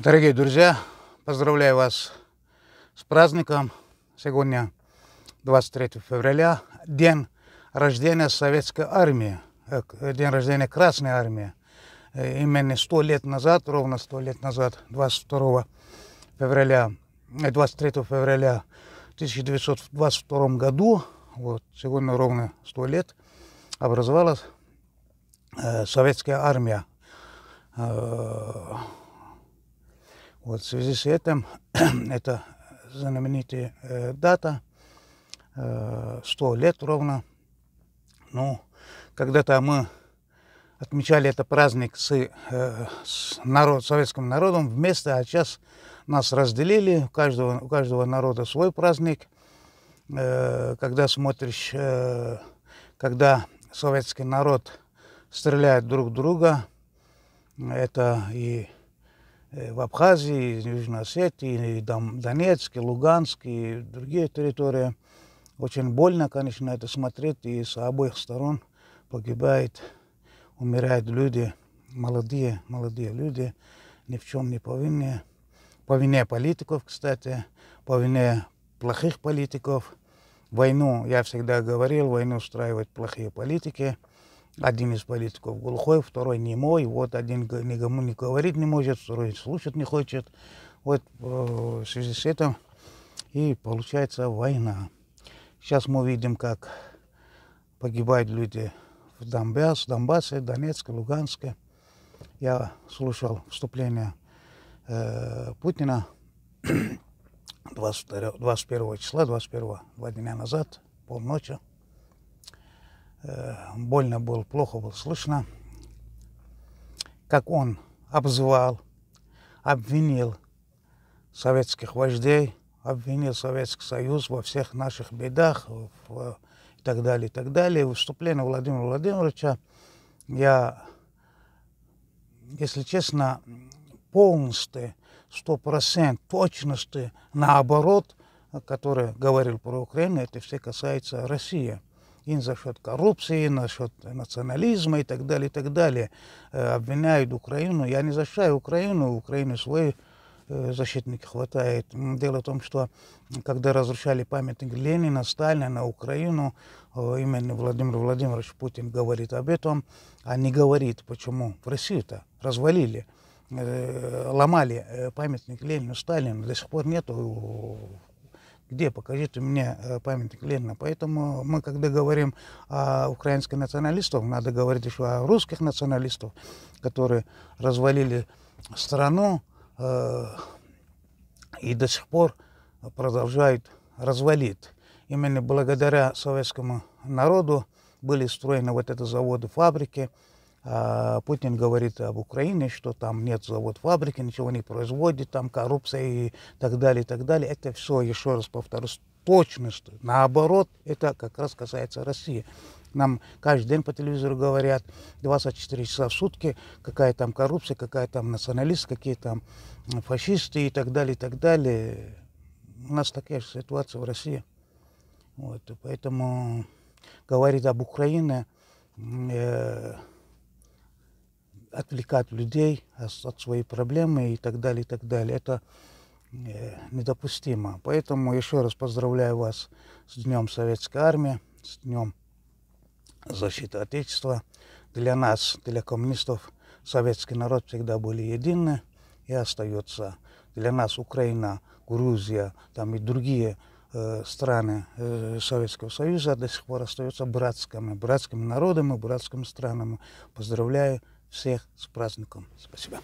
Дорогие друзья, поздравляю вас с праздником. Сегодня 23 февраля, день рождения Советской Армии, день рождения Красной Армии. Э, именно 100 лет назад, ровно 100 лет назад, 22 февраля, 23 э, февраля 1922 году, вот, сегодня ровно 100 лет, образовалась э, Советская Армия. Э, вот в связи с этим, это знаменитая э, дата, э, 100 лет ровно. Ну, когда-то мы отмечали этот праздник с, э, с народ, советским народом вместе, а сейчас нас разделили, у каждого, у каждого народа свой праздник. Э, когда смотришь, э, когда советский народ стреляет друг друга, это и Э, в Абхазии, Южной Осетии, там Донецк, Луганск и другие территории. Очень больно, конечно, это смотреть, и с обоих сторон погибает, умирают люди, молодые, молодые люди, ни в чем не повинные. По вине политиков, кстати, по вине плохих политиков. Войну, я всегда говорил, войну устраивают плохие политики – один из политиков глухой, второй немой. Вот один никому не говорит, не может, второй слушать не хочет. Вот э, в связи с этим и получается война. Сейчас мы видим, как погибают люди в Донбассе, Донбассе, Донецке, Луганске. Я слушал вступление э, Путина 22, 21 числа, 21 два дня назад, полночи. Э, больно было, плохо было слышно, как он обзывал, обвинил советских вождей, обвинил Советский Союз во всех наших бедах и так далее, и так далее. Выступление Владимира Владимировича я, если честно, полностью, сто процент точности, наоборот, который говорил про Украину, это все касается России и за счет коррупции, и насчет национализма и так далее, и так далее. Э, обвиняют Украину. Я не защищаю Украину, Украине свои э, защитники хватает. Дело в том, что когда разрушали памятник Ленина, Сталина, Украину, э, именно Владимир Владимирович Путин говорит об этом, а не говорит, почему. В Россию-то развалили, ломали памятник Ленину, Сталину, до сих пор нету где, покажите мне э, памятник Ленина. Поэтому мы, когда говорим о украинских националистах, надо говорить еще о русских националистах, которые развалили страну э, и до сих пор продолжают развалить. Именно благодаря советскому народу были строены вот эти заводы, фабрики, а, Путин говорит об Украине, что там нет завод фабрики, ничего не производит, там коррупция и так далее, и так далее. Это все, еще раз повторю, с точностью. Наоборот, это как раз касается России. Нам каждый день по телевизору говорят 24 часа в сутки, какая там коррупция, какая там националист, какие там фашисты и так далее, и так далее. У нас такая же ситуация в России. Вот, поэтому говорит об Украине э, отвлекать людей от своей проблемы и так далее, и так далее. Это э, недопустимо. Поэтому еще раз поздравляю вас с Днем Советской Армии, с Днем защиты Отечества. Для нас, для коммунистов, советский народ всегда были едины и остается. Для нас Украина, Грузия там и другие э, страны э, Советского Союза до сих пор остаются братскими, братскими народами, братскими странами. Поздравляю всех с праздником. Спасибо.